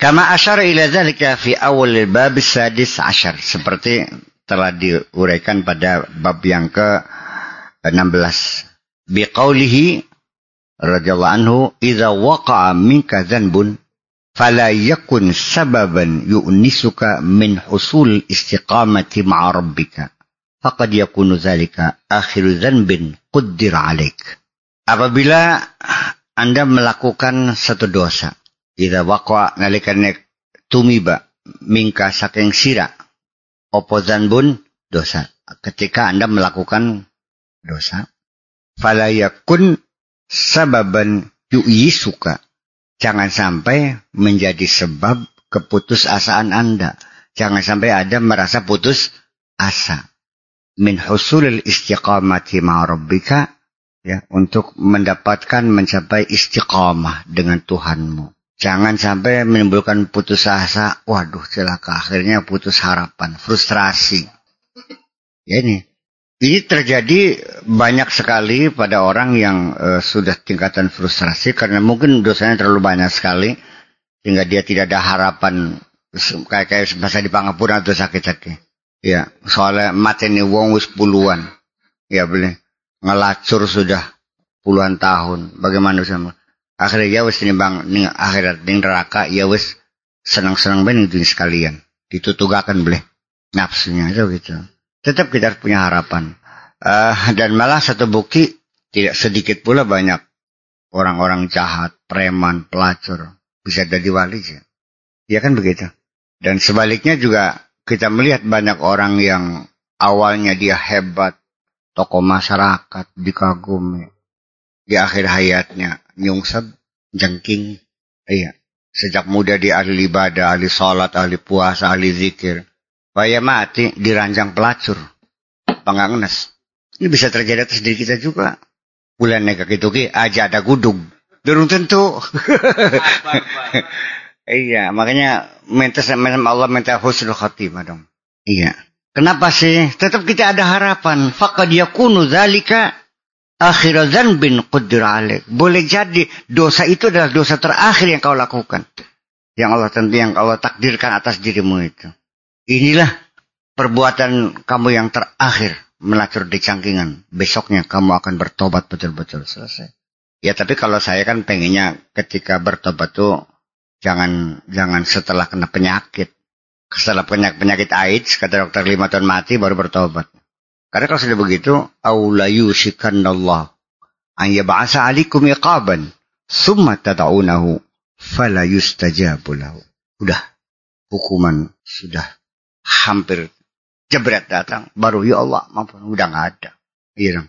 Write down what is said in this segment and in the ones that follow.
Kama asyara ila dzalika fi awal bab sadis asyar seperti telah diuraikan pada bab yang ke-16 biqaulihi radhiyallahu anhu idza waqa'a minka dzanbun fala yakun sababan yu'nisuka min husul istiqamati ma'a rabbika faqad yakunu dzalika akhiru dzanbin quddir alaik apabila anda melakukan satu dosa Ida wakwa nalikanek tumiba mingka saking sira opo zanbun dosa. Ketika Anda melakukan dosa, falayakun sababan suka. Jangan sampai menjadi sebab keputus asaan Anda. Jangan sampai ada merasa putus asa. Min husulil istiqamati ma'arabbika. Ya, untuk mendapatkan mencapai istiqamah dengan Tuhanmu. Jangan sampai menimbulkan putus asa. Waduh, celaka. Akhirnya putus harapan, frustrasi. Ya ini. Ini terjadi banyak sekali pada orang yang uh, sudah tingkatan frustrasi karena mungkin dosanya terlalu banyak sekali sehingga dia tidak ada harapan kayak kayak semasa di pangapura atau sakit sakit Ya, soalnya mati ini wong wis puluhan. Ya boleh ngelacur sudah puluhan tahun. Bagaimana sama? akhirnya ya wes nimbang ning akhirat ning neraka ya wes senang-senang banget gitu, dunia sekalian ditutugakan boleh nafsunya itu gitu tetap kita harus punya harapan uh, dan malah satu bukti tidak sedikit pula banyak orang-orang jahat preman pelacur bisa jadi wali sih ya. ya kan begitu dan sebaliknya juga kita melihat banyak orang yang awalnya dia hebat tokoh masyarakat dikagumi di akhir hayatnya nyungsep jengking. Iya. Sejak muda di ahli ibadah, ahli sholat, ahli puasa, ahli zikir. Faya mati diranjang pelacur. Pengangnes. Ini bisa terjadi atas diri kita juga. Bulan negak itu ki aja ada gudung. Durung tentu. iya, makanya minta Allah minta husnul khatimah dong. Iya. Kenapa sih? Tetap kita ada harapan. Fakad yakunu zalika akhir bin quddir Boleh jadi dosa itu adalah dosa terakhir yang kau lakukan. Yang Allah tentu yang Allah takdirkan atas dirimu itu. Inilah perbuatan kamu yang terakhir melacur di cangkingan. Besoknya kamu akan bertobat betul-betul selesai. Ya tapi kalau saya kan pengennya ketika bertobat tuh jangan jangan setelah kena penyakit. Setelah penyakit penyakit AIDS kata dokter lima tahun mati baru bertobat. Karena kalau sudah begitu, aulayushikannallah an yab'asa alikum iqaban summa tad'unahu fala yustajabu Udah, hukuman sudah hampir jebret datang, baru ya Allah, mampu udah nggak ada. Iya,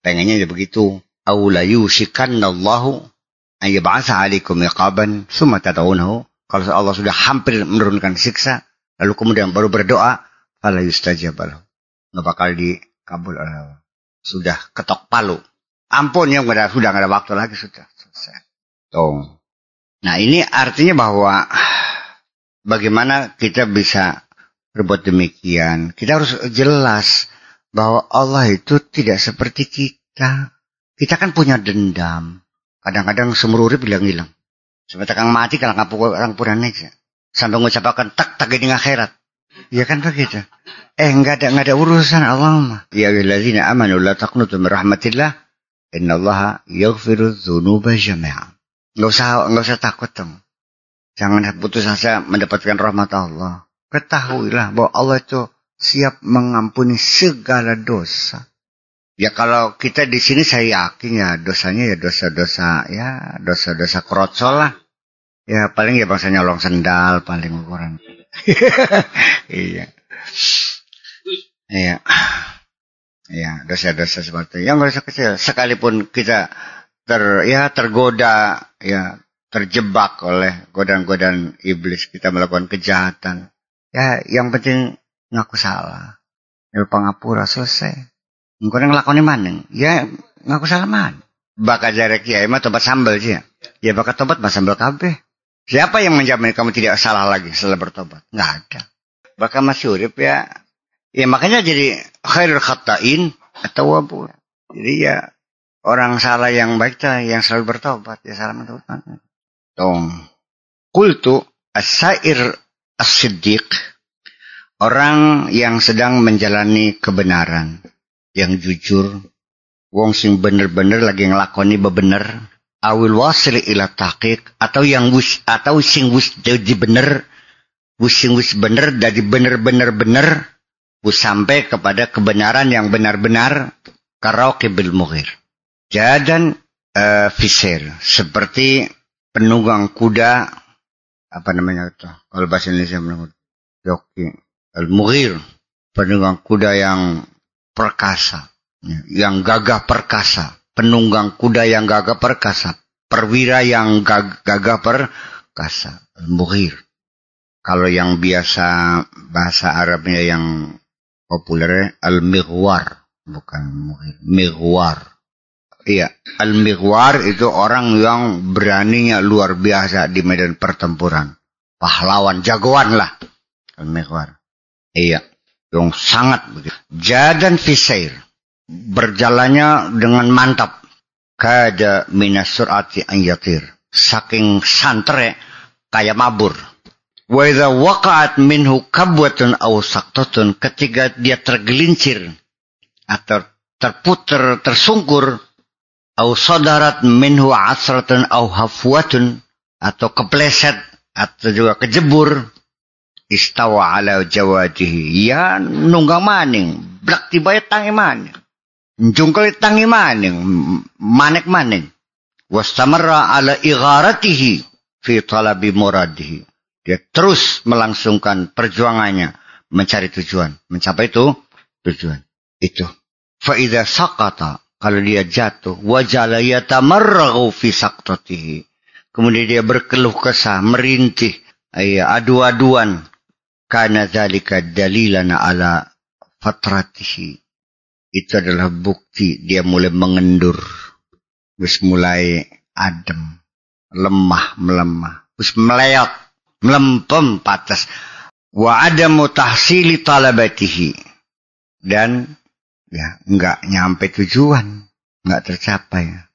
pengennya ya begitu. Aulayushikannallahu an yab'asa alikum iqaban summa tad'unahu. Kalau Allah sudah hampir menurunkan siksa, lalu kemudian baru berdoa, fala yustajabu nggak bakal dikabul oleh Allah. Sudah ketok palu. Ampun ya sudah nggak ada waktu lagi sudah selesai. Tuh. Nah ini artinya bahwa bagaimana kita bisa berbuat demikian. Kita harus jelas bahwa Allah itu tidak seperti kita. Kita kan punya dendam. Kadang-kadang seumur hidup bilang hilang. Sampai tekan mati kalau ngapura orang pura next. Ya. Sampai mengucapkan tak tak ini akhirat. Ya kan begitu. Eh nggak ada nggak ada urusan Allah mah. Ya allazina amanu la taqnutu min rahmatillah. Innallaha yaghfiru dzunuba jami'a. Enggak usah enggak usah takut dong. Jangan putus asa mendapatkan rahmat Allah. Ketahuilah bahwa Allah itu siap mengampuni segala dosa. Ya kalau kita di sini saya yakin ya dosanya ya dosa-dosa ya dosa-dosa kerocol lah. Ya paling ya bangsa nyolong sendal paling ukuran. iya. Iya. Iya, dosa-dosa seperti yang dosa kecil sekalipun kita ter ya tergoda ya terjebak oleh godaan-godaan iblis kita melakukan kejahatan. Ya, yang penting ngaku salah. Ya pengapura selesai. Engkau yang lakoni maning. Ya ngaku salah man. Bakal jarek ya emang tobat sambal sih ya. Ya bakal tobat mas sambal kabeh. Siapa yang menjamin kamu tidak salah lagi setelah bertobat? Nggak ada. Bahkan masih urip ya. Ya makanya jadi khairul khatain atau apa Jadi ya orang salah yang baik ta, yang selalu bertobat ya salam bertobat. Tong. Kultu asair as Orang yang sedang menjalani kebenaran. Yang jujur. Wong sing bener-bener lagi ngelakoni bebener awil wasil ila tahqiq atau yang wis atau sing wis jadi bener wis sing wis bener dari bener-bener bener wis sampai kepada kebenaran yang benar-benar karaoke bil mughir jadan uh, eh, fisir seperti penunggang kuda apa namanya itu kalau bahasa Indonesia menurut joki al mughir penunggang kuda yang perkasa ya, yang gagah perkasa penunggang kuda yang gagah perkasa, perwira yang gag gagah perkasa, muhir. Kalau yang biasa bahasa Arabnya yang populer al-mighwar, bukan muhir, mighwar. Iya, al-mighwar itu orang yang beraninya luar biasa di medan pertempuran. Pahlawan, jagoan lah. Al-mighwar. Iya, yang sangat begitu. Jadan fisair berjalannya dengan mantap. Kada minas surati ayatir. Saking santre kayak mabur. Wa idza waqa'at minhu kabwatun aw saqtatun ketika dia tergelincir atau terputar tersungkur au sadarat minhu asratun au hafwatun atau kepleset atau juga kejebur istawa ala jawadihi ya nunggang maning blak tiba ya tangi maning Njungkel tangi maning manek maning Wastamara ala igharatihi fi talabi muradihi dia terus melangsungkan perjuangannya mencari tujuan mencapai itu tujuan itu faida sakata kalau dia jatuh wajala yatamarragu fi saqtatihi. kemudian dia berkeluh kesah merintih ayo adu-aduan karena zalika dalilana ala fatratihi itu adalah bukti dia mulai mengendur. Terus mulai adem, lemah melemah, terus meleot, melempem patas. Wa adamu tahsili talabatihi. Dan ya nggak nyampe tujuan, nggak tercapai.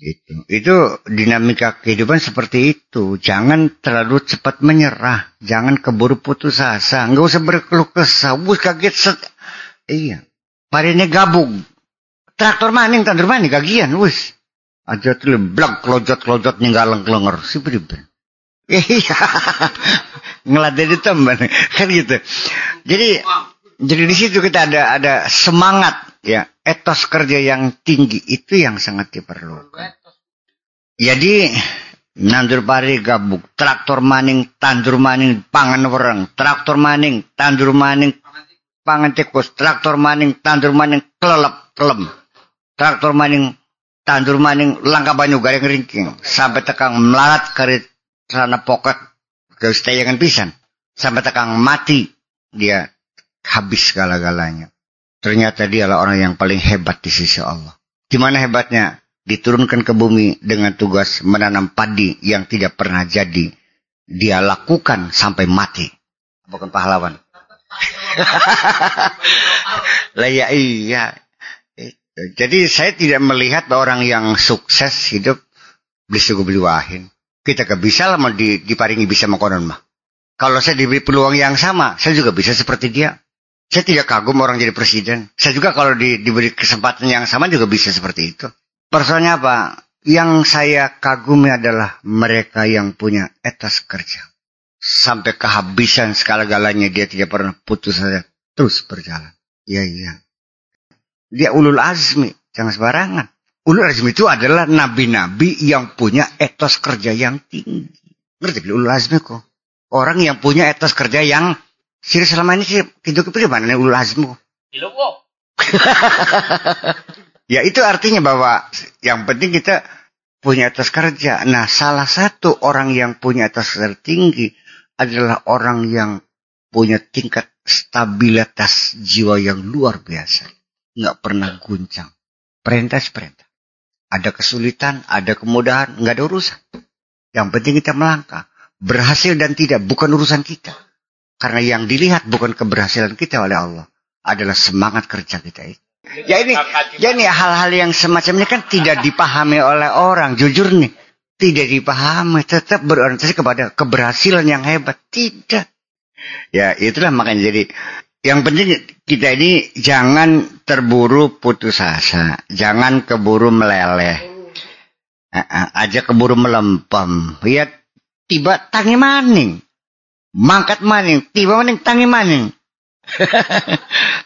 Itu, itu dinamika kehidupan seperti itu. Jangan terlalu cepat menyerah, jangan keburu putus asa, nggak usah berkeluh kesah, kaget set. Iya, marine gabung traktor maning tandur maning kagian wis aja tlemblak klojot-klojot ninggalang klenger si pribadi iya ngeladeni teman kan gitu jadi jadi di situ kita ada ada semangat ya etos kerja yang tinggi itu yang sangat diperlukan jadi ya, nandur pari gabuk traktor maning tandur maning pangan orang traktor maning tandur maning pangan tikus traktor maning tandur maning kelelep kelem traktor maning tandur maning langka banyu garing ringking sampai tekang melarat kari sana poket usah tayangan pisan sampai tekang mati dia habis segala galanya ternyata dia dialah orang yang paling hebat di sisi Allah gimana hebatnya diturunkan ke bumi dengan tugas menanam padi yang tidak pernah jadi dia lakukan sampai mati bukan pahlawan lah ya iya. iya. Eh, jadi saya tidak melihat orang yang sukses hidup beli suku beli wahin. Kita gak bisa lah mau di, diparingi bisa makanan mah. Kalau saya diberi peluang yang sama, saya juga bisa seperti dia. Saya tidak kagum orang jadi presiden. Saya juga kalau di, diberi kesempatan yang sama juga bisa seperti itu. Persoalannya apa? Yang saya kagumi adalah mereka yang punya etas kerja sampai kehabisan segala-galanya dia tidak pernah putus saja terus berjalan. Iya iya. Dia ulul azmi, jangan sembarangan. Ulul azmi itu adalah nabi-nabi yang punya etos kerja yang tinggi. Ngerti ulul azmi kok? Orang yang punya etos kerja yang sih selama ini sih hidup itu gimana nih ulul azmi iya, kok? ya itu artinya bahwa yang penting kita punya atas kerja. Nah, salah satu orang yang punya atas tertinggi adalah orang yang punya tingkat stabilitas jiwa yang luar biasa. Nggak pernah guncang. Perintah perintah. Ada kesulitan, ada kemudahan, nggak ada urusan. Yang penting kita melangkah. Berhasil dan tidak bukan urusan kita. Karena yang dilihat bukan keberhasilan kita oleh Allah. Adalah semangat kerja kita itu. Ya ini, ya ini hal-hal yang semacam ini kan tidak dipahami oleh orang. Jujur nih tidak dipahami, tetap berorientasi kepada keberhasilan yang hebat. Tidak. Ya, itulah makanya jadi yang penting kita ini jangan terburu putus asa, jangan keburu meleleh. Ah, ah, aja keburu melempem. Ya tiba tangi maning. Mangkat maning, tiba maning tangi maning.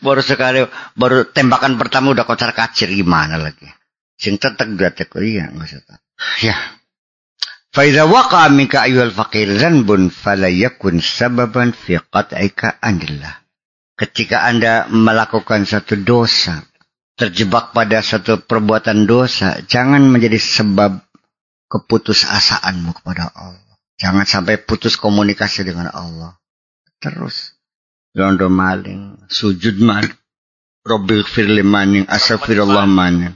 baru sekali baru tembakan pertama udah kocar kacir gimana lagi. Sing tetek gak tek iya nggak usah. Ya, فإذا وقع منك أيها الفقير ذنب فلا yakun sababan fi qat'ika anillah. Ketika Anda melakukan satu dosa, terjebak pada satu perbuatan dosa, jangan menjadi sebab keputusasaanmu kepada Allah. Jangan sampai putus komunikasi dengan Allah. Terus londo maling, sujud maling, robil firli maning, asafirullah maning.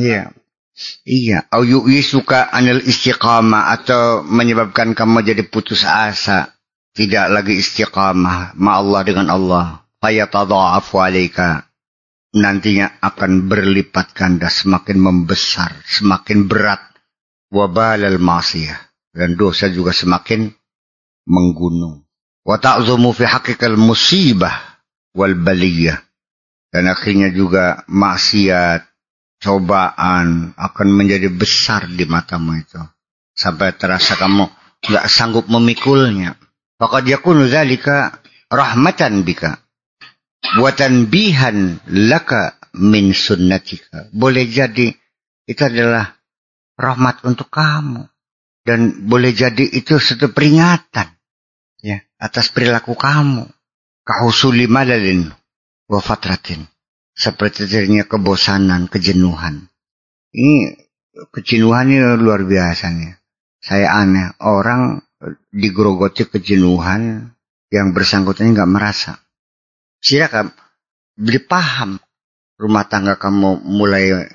Iya. Iya, au suka anil istiqamah atau menyebabkan kamu jadi putus asa, tidak lagi istiqamah ma Allah dengan Allah. Fayatadha'afu 'alaika. Nantinya akan berlipat ganda semakin membesar, semakin berat wabalal ma'siyah dan dosa juga semakin menggunung. Wa ta'zumu fi haqiqal musibah wal baliyah. Dan akhirnya juga maksiat cobaan akan menjadi besar di matamu itu sampai terasa kamu nggak sanggup memikulnya. Fakat yakunu zalika rahmatan bika buatan bihan laka min sunnatika. Boleh jadi itu adalah rahmat untuk kamu dan boleh jadi itu satu peringatan ya atas perilaku kamu kahusuli malalin wa seperti terjadinya kebosanan, kejenuhan. Ini kejenuhan ini luar biasanya. Saya aneh, orang digerogoti kejenuhan yang bersangkutannya nggak merasa. Silakan beri paham rumah tangga kamu mulai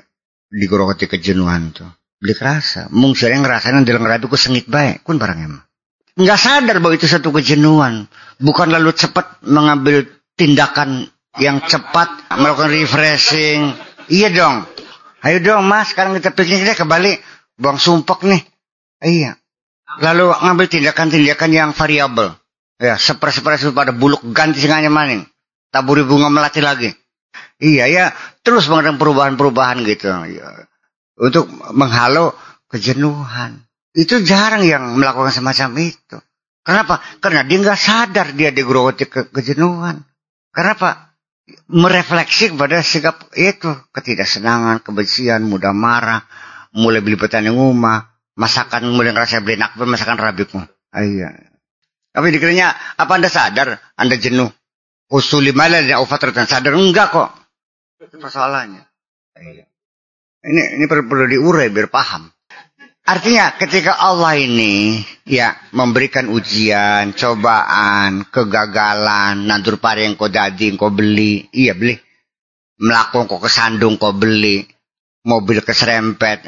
digerogoti kejenuhan tuh. Beli kerasa. Mungkin saya ngerasain yang ngeradu ku sengit baik. Kun barang emang. Nggak sadar bahwa itu satu kejenuhan. Bukan lalu cepat mengambil tindakan yang cepat melakukan refreshing. Iya dong. Ayo dong mas, sekarang kita pikir kita kembali buang sumpok nih. Iya. Lalu ngambil tindakan-tindakan yang variabel. Ya, seper-seper pada buluk ganti singanya maning. Taburi bunga melati lagi. Iya ya, terus mengadakan perubahan-perubahan gitu. Ya. Untuk menghalau kejenuhan. Itu jarang yang melakukan semacam itu. Kenapa? Karena dia nggak sadar dia digerogoti ke kejenuhan. Kenapa? merefleksi kepada sikap itu ketidaksenangan, kebencian, mudah marah, mulai beli petani rumah, masakan mulai ngerasa beli nakbel masakan rabikmu. Ah, iya. Tapi dikiranya apa anda sadar anda jenuh? Usuli malah dan dan sadar enggak kok. Itu masalahnya. Iya. Ini ini perlu, perlu diurai biar paham. Artinya ketika Allah ini ya memberikan ujian, cobaan, kegagalan, nandur pare yang kau jadi, yang kau beli, iya beli. Melakukan kau kesandung, kau beli. Mobil keserempet,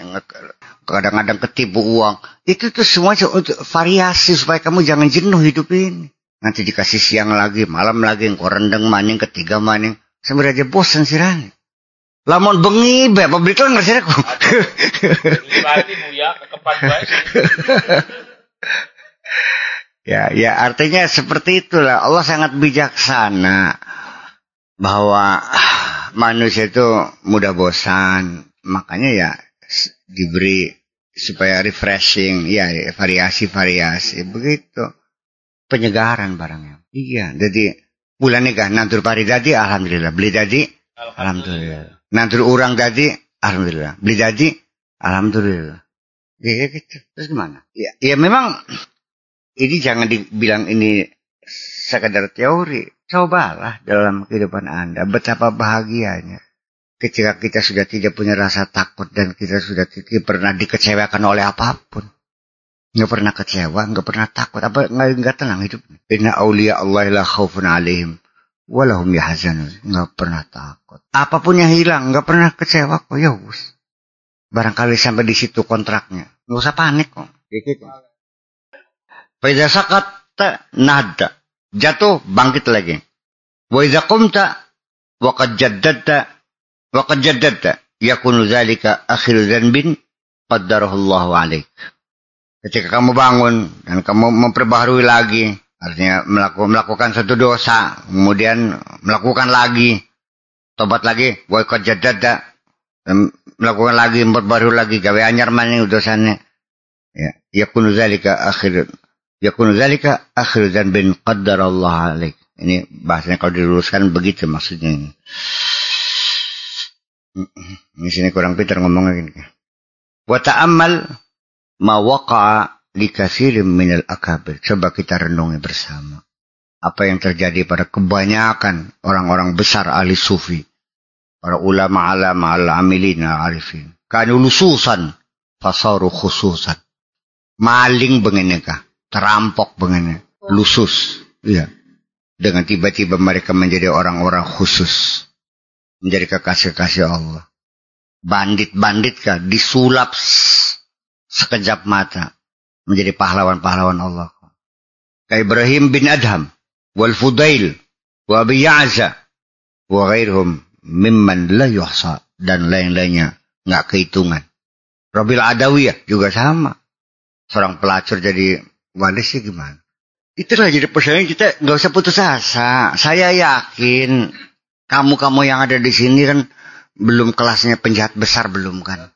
kadang-kadang ketipu uang. Itu tuh semua untuk variasi supaya kamu jangan jenuh hidup ini. Nanti dikasih siang lagi, malam lagi, kau rendeng maning, ketiga maning. Sambil aja bosan sih Lamun bengi be pabrik berita sih aku. Berarti Bu ya Ya, ya artinya seperti itulah Allah sangat bijaksana bahwa manusia itu mudah bosan, makanya ya diberi supaya refreshing, ya variasi-variasi begitu penyegaran barangnya. Iya, jadi bulan nikah nantur pari tadi, alhamdulillah beli tadi, alhamdulillah. alhamdulillah. Nanti orang jadi, alhamdulillah. Beli jadi, alhamdulillah. Ya gitu. Terus gimana? Ya, ya memang ini jangan dibilang ini sekadar teori. Cobalah dalam kehidupan Anda betapa bahagianya. Ketika kita sudah tidak punya rasa takut dan kita sudah tidak pernah dikecewakan oleh apapun. Nggak pernah kecewa, nggak pernah takut, apa nggak, nggak tenang hidupnya. Inna aulia Allah la khawfun alihim. Walahum yahzanun, nggak pernah takut. Apapun yang hilang, nggak pernah kecewa kok, ya Gus Barangkali sampai di situ kontraknya. Nggak usah panik kok. Ya gitu. Faidha tak nada Jatuh, bangkit lagi. Wa idza Wakat waqad Wakat waqad yakunu dzalika akhiru dzanbin qaddarahu alaik. Ketika kamu bangun dan kamu memperbaharui lagi artinya melakukan melakukan satu dosa kemudian melakukan lagi tobat lagi boykot jadada melakukan lagi baru lagi gawe anyar maning dosanya ya yakunu zalika akhir yakunu zalika akhir dan bin qaddar Allah alaik ini bahasanya kalau diluruskan begitu maksudnya ini di sini kurang pintar ngomongnya gini wa ta'ammal ma waqa'a likafirim minal akabir. Coba kita renungi bersama. Apa yang terjadi pada kebanyakan orang-orang besar ahli sufi. Para ulama alama al amilina al-arifin. Kanu lususan fasaru khususan. Maling bengeneka. Terampok bengeneka. Lusus. Iya. Dengan tiba-tiba mereka menjadi orang-orang khusus. Menjadi kekasih kasih Allah. Bandit-bandit kah? Disulap sekejap mata menjadi pahlawan-pahlawan Allah. Kayak Ibrahim bin Adham, wal Fudail, wa Abi Ya'za, wa ghairhum mimman la yuhsa dan lain-lainnya nggak kehitungan. Rabil Adawiyah juga sama. Seorang pelacur jadi wali sih ya gimana? Itulah jadi persoalan kita nggak usah putus asa. Saya yakin kamu-kamu yang ada di sini kan belum kelasnya penjahat besar belum kan?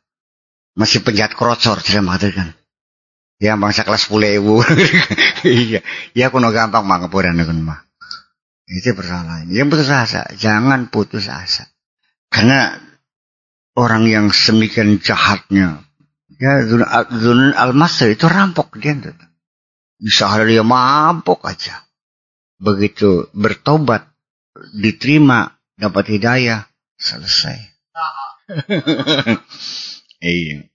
Masih penjahat krocor saya mengatakan. Ya bangsa kelas pulewu. iya. Ya kuno gampang mah kepuran kuno mah. Itu persoalan. Yang putus asa. Jangan putus asa. Karena orang yang semikian jahatnya. Ya Zunun Al-Masri itu rampok dia. Bisa hal dia mampok aja. Begitu bertobat. Diterima. Dapat hidayah. Selesai. iya.